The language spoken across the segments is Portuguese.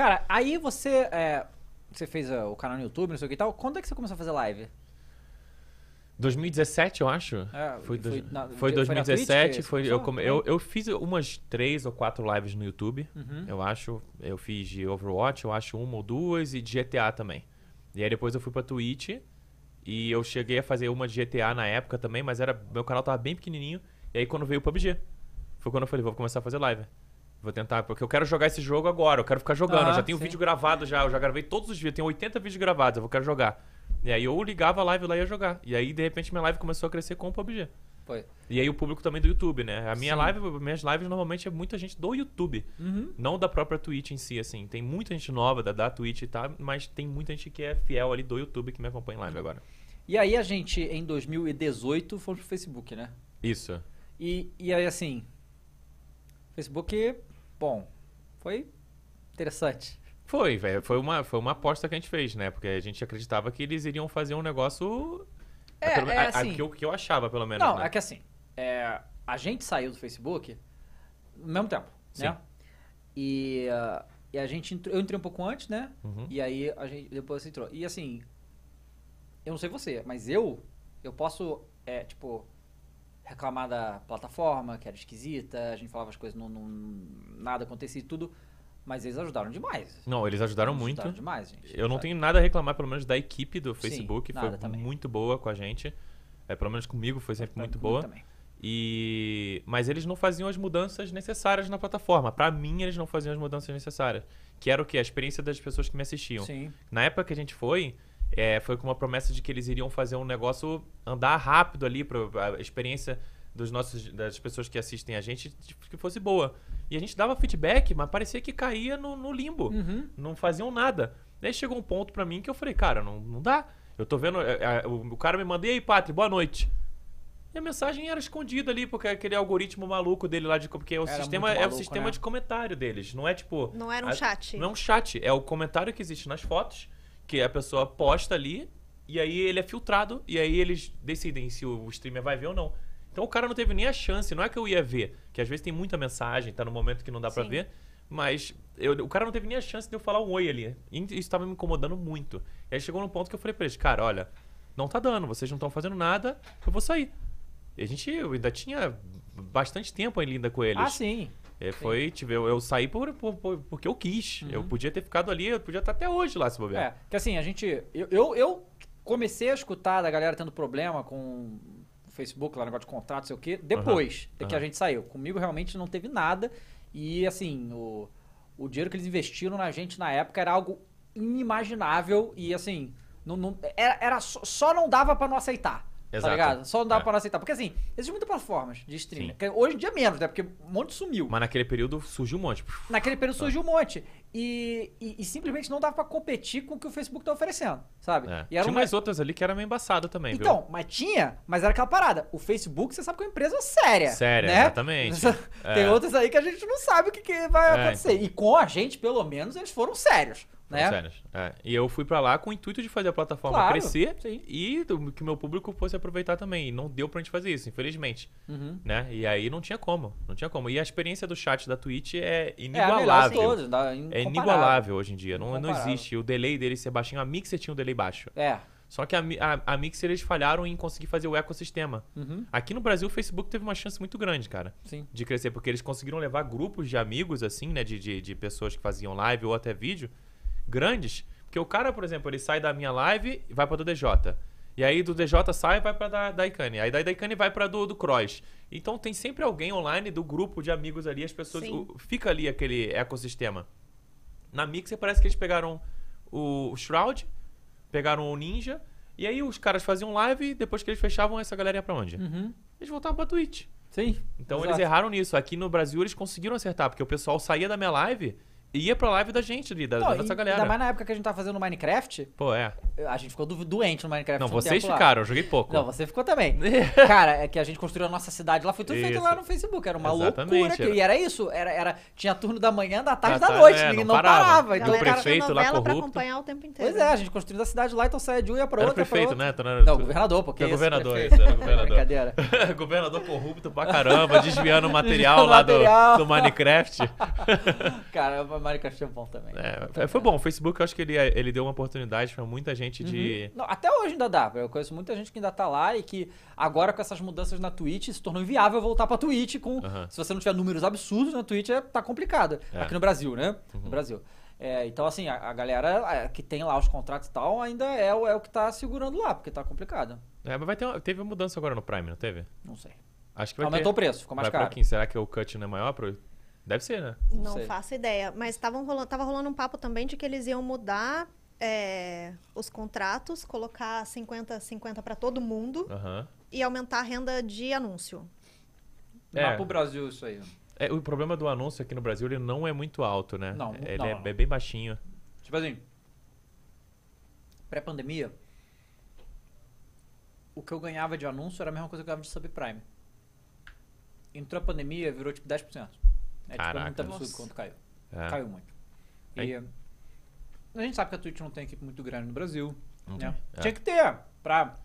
Cara, aí você. É, você fez é, o canal no YouTube, não sei o que e tal. Quando é que você começou a fazer live? 2017, eu acho. É, foi, do... foi, na... foi 2017. Foi, eu, come... eu, eu, fiz umas três ou quatro lives no YouTube, uhum. eu acho. Eu fiz de Overwatch, eu acho uma ou duas, e de GTA também. E aí depois eu fui pra Twitch, e eu cheguei a fazer uma de GTA na época também, mas era meu canal tava bem pequenininho. E aí quando veio o PUBG, foi quando eu falei, vou começar a fazer live. Vou tentar, porque eu quero jogar esse jogo agora, eu quero ficar jogando. Ah, eu já tenho sim. vídeo gravado já, eu já gravei todos os dias, tenho 80 vídeos gravados, eu vou quero jogar. E aí eu ligava a live lá e ia jogar. E aí, de repente, minha live começou a crescer com o PUBG. Foi. E aí o público também do YouTube, né? A minha Sim. live, minhas lives normalmente é muita gente do YouTube, uhum. não da própria Twitch em si, assim. Tem muita gente nova da, da Twitch e tá, tal, mas tem muita gente que é fiel ali do YouTube que me acompanha em live agora. E aí a gente, em 2018, foi pro Facebook, né? Isso. E, e aí, assim, Facebook bom, foi interessante. Foi, velho. Foi uma, foi uma aposta que a gente fez, né? Porque a gente acreditava que eles iriam fazer um negócio. É, pelo, é a, assim, a, que, eu, que eu achava, pelo menos. Não, né? é que assim, é, a gente saiu do Facebook no mesmo tempo, né? Sim. né? E, uh, e a gente entrou, eu entrei um pouco antes, né? Uhum. E aí a gente depois entrou. E assim, eu não sei você, mas eu eu posso é, tipo reclamar da plataforma, que era esquisita, a gente falava as coisas, não, não nada acontecia e tudo. Mas eles ajudaram demais. Não, eles ajudaram eles muito. Ajudaram demais, gente. Eu não sabe? tenho nada a reclamar, pelo menos da equipe do Facebook. Sim, foi também. muito boa com a gente. É, pelo menos comigo foi sempre foi muito boa. Também. E mas eles não faziam as mudanças necessárias na plataforma. Para mim, eles não faziam as mudanças necessárias, que era o quê? a experiência das pessoas que me assistiam. Sim. Na época que a gente foi, é, foi com uma promessa de que eles iriam fazer um negócio andar rápido ali para a experiência dos nossos das pessoas que assistem a gente que fosse boa. E a gente dava feedback, mas parecia que caía no, no limbo. Uhum. Não faziam nada. Daí chegou um ponto para mim que eu falei, cara, não, não dá. Eu tô vendo. É, é, o, cara me mandei, aí, Pátria, boa noite. E a mensagem era escondida ali, porque aquele algoritmo maluco dele lá de. Porque é o era sistema, maluco, é o sistema né? de comentário deles. Não é tipo. Não era um a, chat. Não é um chat. É o comentário que existe nas fotos que a pessoa posta ali e aí ele é filtrado e aí eles decidem se o streamer vai ver ou não. Então o cara não teve nem a chance, não é que eu ia ver, que às vezes tem muita mensagem, tá no momento que não dá para ver, mas eu, o cara não teve nem a chance de eu falar um oi ali. isso tava me incomodando muito. E aí chegou num ponto que eu falei pra eles, cara, olha, não tá dando, vocês não estão fazendo nada, eu vou sair. E a gente eu ainda tinha bastante tempo ainda com eles. Ah, sim. É, foi, tipo, eu, eu saí por, por, por, porque eu quis. Uhum. Eu podia ter ficado ali, eu podia estar até hoje lá se bobear. É, que assim, a gente. Eu, eu, eu, comecei a escutar da galera tendo problema com o Facebook, lá, negócio de contrato, sei o quê, depois uhum. de que uhum. a gente saiu. Comigo realmente não teve nada. E assim, o, o dinheiro que eles investiram na gente na época era algo inimaginável e assim. Não, não, era, é, era só, só não dava para não aceitar. Exato. Tá ligado? Só não dá é. pra aceitar. Porque assim, existe muitas plataformas de streaming. Hoje em dia menos, né? Porque um monte sumiu. Mas naquele período surgiu um monte. Naquele período tá. surgiu um monte. E, e, e, simplesmente não dava pra competir com o que o Facebook tá oferecendo, sabe? É. E tinha mais outras ali que era meio embaçada também, então, viu? Então, mas tinha, mas era aquela parada. O Facebook, você sabe que é uma empresa séria. Séria, né? exatamente. Tem é. outras aí que a gente não sabe o que, que vai é. acontecer. Então. E com a gente, pelo menos, eles foram sérios né? Sérios. É. E eu fui para lá com o intuito de fazer a plataforma claro, crescer sim. e que o meu público fosse aproveitar também. E não deu pra gente fazer isso, infelizmente. Uhum. Né? E aí não tinha como. Não tinha como. E a experiência do chat da Twitch é, é inigualável. É, todos, é inigualável hoje em dia. Não, não existe. O delay dele ser baixinho, a Mixer tinha um delay baixo. É. Só que a, a, a Mixer eles falharam em conseguir fazer o ecossistema. Uhum. Aqui no Brasil, o Facebook teve uma chance muito grande, cara, Sim. de crescer, porque eles conseguiram levar grupos de amigos, assim, né, de, de, de pessoas que faziam live ou até vídeo, grandes, porque o cara, por exemplo, ele sai da minha live e vai para do DJ. E aí do DJ sai e vai para da, da Icane. Aí da Icane vai para do, do Cross. Então tem sempre alguém online do grupo de amigos ali, as pessoas. O, fica ali aquele ecossistema. Na Mixer parece que eles pegaram o, o Shroud, pegaram o Ninja, e aí os caras faziam live e depois que eles fechavam, essa galera ia pra onde? Uhum. Eles voltavam pra Twitch. Sim. Então exato. eles erraram nisso. Aqui no Brasil eles conseguiram acertar, porque o pessoal saía da minha live ia pra live da gente ali, da, Não, nossa galera. Ainda mais na época que a gente tava fazendo Minecraft. Pô, é. A gente ficou doente no Minecraft. Não, vocês ficaram, eu joguei pouco. Não, você ficou também. Cara, é que a gente construiu a nossa cidade lá, foi tudo isso. feito lá no Facebook. Era uma Exatamente, loucura. Era. E era isso. Era, era, tinha turno da manhã, da tarde, da, da noite. É, ninguém não, não parava. E o prefeito lá corrupto. Pra acompanhar o tempo inteiro. Pois é, a gente construindo a cidade lá, então saia de um ia pra era outra. prefeito, né? Não, governador, porque. É governador, prefeito. isso. Era governador. Brincadeira. governador corrupto pra caramba, desviando o material lá do Minecraft. Cara, o Mário Castelo é bom também. É, é foi bom. O Facebook, eu acho que ele, ele deu uma oportunidade para muita gente uhum. de. Não, até hoje ainda dá. Eu conheço muita gente que ainda tá lá e que agora com essas mudanças na Twitch se tornou inviável voltar pra Twitch. Com, uhum. Se você não tiver números absurdos na Twitch, é, tá complicado. É. Aqui no Brasil, né? Uhum. No Brasil. É, então, assim, a, a, galera é, que tem lá os contratos e tal ainda é, o, é o que tá segurando lá, porque tá complicado. É, mas vai ter, teve mudança agora no Prime, não teve? Não sei. Acho que vai Aumentou ter. o preço, ficou mais vai caro. Será que o cut não é maior pro Deve ser, né? Não, não faço ideia. Mas estavam rolando, tava rolando um papo também de que eles iam mudar é, os contratos, colocar 50 50 para todo mundo uhum. e aumentar a renda de anúncio. É. Lá pro Brasil isso aí. É, o problema do anúncio aqui no Brasil, ele não é muito alto, né? Não, é, ele não, é, não. é bem baixinho. Tipo assim, pré-pandemia, o que eu ganhava de anúncio era a mesma coisa que eu ganhava de subprime. Entrou a pandemia, virou tipo 10%. É, tipo, é Caraca. tipo, muito absurdo Nossa. quanto caiu. É. Caiu muito. E Aí? Eh, a gente sabe que a Twitch não tem equipe muito grande no Brasil. Né? É. Tinha que ter, pra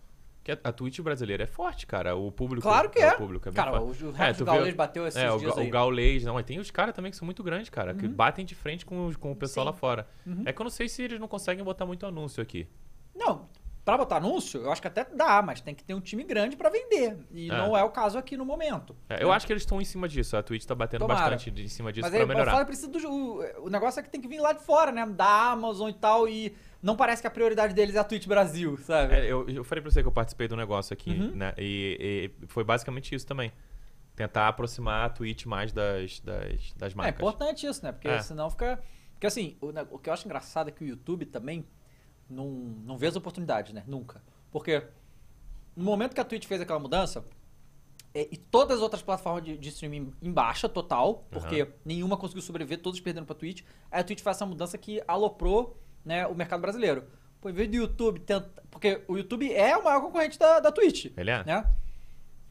que a, Twitch brasileira é forte, cara. O público. Claro que é. O é. público é cara, forte. o, o é, Gaulês bateu esses é, o, dias. O, aí. o Gaulês, não. Mas tem os caras também que são muito grandes, cara, uhum. que batem de frente com, com o pessoal Sim. lá fora. Uhum. É que eu não sei se eles não conseguem botar muito anúncio aqui. Não, para botar anúncio, eu acho que até dá, mas tem que ter um time grande para vender. E é. não é o caso aqui no momento. É, eu acho que eles estão em cima disso. A Twitch tá batendo Tomara. bastante em cima disso para é, melhorar. Falo, precisa do, o, o negócio é que tem que vir lá de fora, né? Da Amazon e tal. E não parece que a prioridade deles é a Twitch Brasil, sabe? É, eu, eu, falei para você que eu participei do negócio aqui, uhum. né? E, e foi basicamente isso também tentar aproximar a Twitch mais das, das, das é marcas. É importante isso, né? Porque é. senão fica. Porque assim, o, o que eu acho engraçado é que o YouTube também não, não vê as oportunidades, né? Nunca. Porque no momento que a Twitch fez aquela mudança, é, e todas as outras plataformas de, de streaming em baixa total, porque uhum. nenhuma conseguiu sobreviver, todos perdendo pra Twitch, aí a Twitch faz essa mudança que aloprou né, o mercado brasileiro. Pô, em vez do YouTube tentar. Porque o YouTube é o maior concorrente da, da Twitch. Ele é? Né?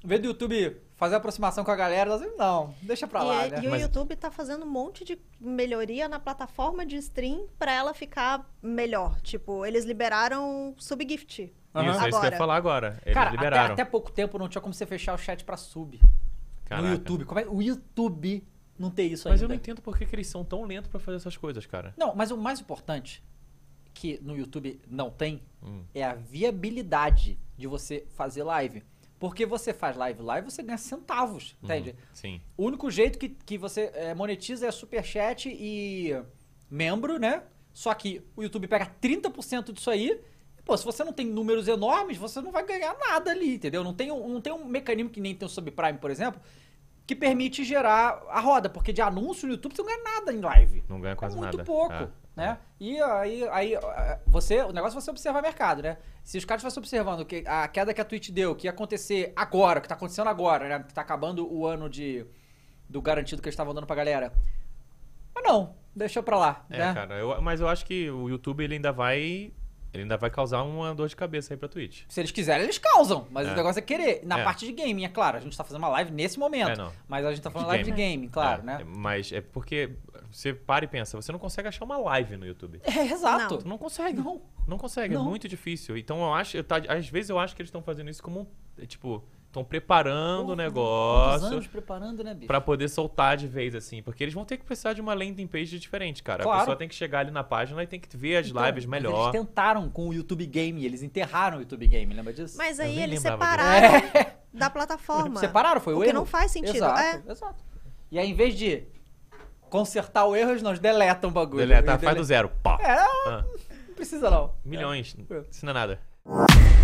Em vez do YouTube fazer aproximação com a galera, não, deixa pra lá, e, né? E o Mas... YouTube tá fazendo um monte de melhoria na plataforma de stream pra ela ficar melhor. Tipo, eles liberaram subgift. Uhum. Isso, é isso que eu ia falar agora. Eles Cara, liberaram. Até, até, pouco tempo não tinha como você fechar o chat pra sub. Caraca. No YouTube. Como é? O YouTube não tem isso mas ainda. Mas eu não entendo por que, que eles são tão lentos para fazer essas coisas, cara. Não, mas o mais importante que no YouTube não tem hum. é a viabilidade de você fazer live. Porque você faz live lá e você ganha centavos, uhum, entende? Sim. O único jeito que, que você é, monetiza é superchat e membro, né? Só que o YouTube pega 30% disso aí. E, pô, se você não tem números enormes, você não vai ganhar nada ali, entendeu? Não tem, um, não tem um mecanismo que nem tem o subprime, por exemplo, que permite gerar a roda. Porque de anúncio no YouTube você não ganha nada em live. Não ganha quase é muito nada. Muito pouco. É né? E aí, aí eh, você, o negócio é você observar mercado, né? Se os caras estivessem observando que a queda que a Twitch deu, que ia acontecer agora, que tá acontecendo agora, né? Que tá acabando o ano de do garantido que eles estavam dando pra galera. Mas não, deixou pra lá, é, né? cara, eu, mas eu acho que o YouTube ele ainda vai ele ainda vai causar uma dor de cabeça aí pra Twitch. Se eles quiserem, eles causam. Mas é. o negócio é querer. Na é. parte de gaming, é claro. A gente tá fazendo uma live nesse momento. É, não. Mas a gente tá falando de live game. de gaming, claro, é, né? É, mas é porque você para e pensa, você não consegue achar uma live no YouTube. É, exato. Não, não consegue. Não. Não consegue, é não. é muito difícil. Então eu acho. Eu tá, às vezes eu acho que eles estão fazendo isso como um. Tipo estão preparando o negócio. anos preparando, né, bicho? Pra poder soltar de vez, assim. Porque eles vão ter que precisar de uma landing page diferente, cara. Claro. A pessoa tem que chegar ali na página e tem que ver as então, lives melhor. Eles tentaram com o YouTube Game, eles enterraram o YouTube Game, lembra disso? Mas aí eles separaram é. da plataforma. Separaram, foi o erro. Porque não faz sentido. Exato, é. exato. E aí, em vez de consertar o erro, eles deletam o bagulho. Deleta, faz dele... do zero. Pá. É, ah. não precisa não. Milhões, é. isso não é nada.